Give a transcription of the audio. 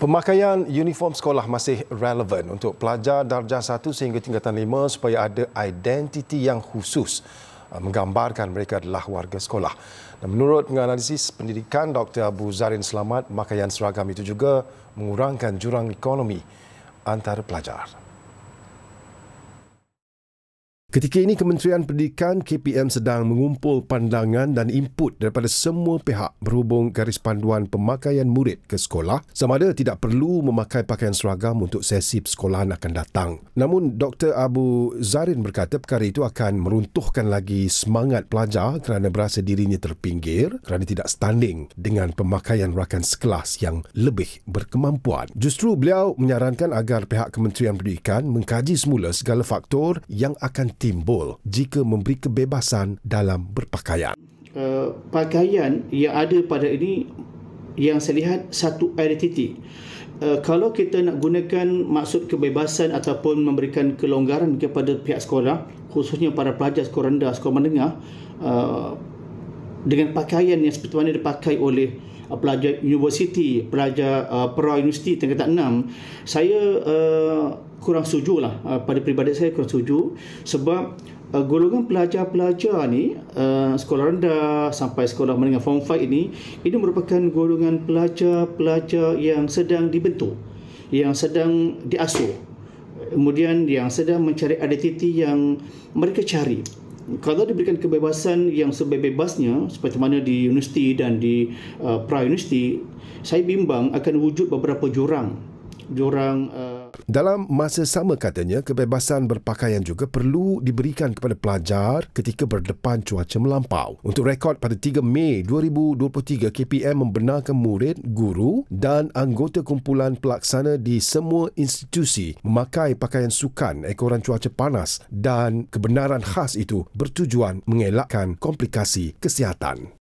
Pemakaian uniform sekolah masih relevan untuk pelajar darjah 1 sehingga tingkatan 5 supaya ada identiti yang khusus uh, menggambarkan mereka adalah warga sekolah. Dan menurut penganalisis pendidikan Dr. Abu Zarin Selamat, pemakaian seragam itu juga mengurangkan jurang ekonomi antara pelajar. Ketika ini Kementerian Pendidikan KPM sedang mengumpul pandangan dan input daripada semua pihak berhubung garis panduan pemakaian murid ke sekolah sama ada tidak perlu memakai pakaian seragam untuk sesi persekolahan akan datang. Namun Dr Abu Zarin berkata perkara itu akan meruntuhkan lagi semangat pelajar kerana berasa dirinya terpinggir kerana tidak standing dengan pemakaian rakan sekelas yang lebih berkemampuan. Justru beliau menyarankan agar pihak Kementerian Pendidikan mengkaji semula segala faktor yang akan timbul jika memberi kebebasan dalam berpakaian. Uh, pakaian yang ada pada ini yang saya lihat satu identiti. Uh, kalau kita nak gunakan maksud kebebasan ataupun memberikan kelonggaran kepada pihak sekolah, khususnya para pelajar sekolah rendah, sekolah menengah, uh, dengan pakaian yang seperti mana dipakai oleh uh, pelajar universiti, pelajar uh, pra-universiti tingkat 6, saya uh, kurang setuju lah uh, pada peribadi saya kurang setuju sebab uh, golongan pelajar-pelajar ni uh, sekolah rendah sampai sekolah menengah form 5 ini ini merupakan golongan pelajar-pelajar yang sedang dibentuk yang sedang diasuh kemudian yang sedang mencari identiti yang mereka cari kalau diberikan kebebasan yang sebebasnya seperti mana di universiti dan di uh, pra-universiti saya bimbang akan wujud beberapa jurang jurang uh, dalam masa sama katanya, kebebasan berpakaian juga perlu diberikan kepada pelajar ketika berdepan cuaca melampau. Untuk rekod pada 3 Mei 2023, KPM membenarkan murid, guru dan anggota kumpulan pelaksana di semua institusi memakai pakaian sukan ekoran cuaca panas dan kebenaran khas itu bertujuan mengelakkan komplikasi kesihatan.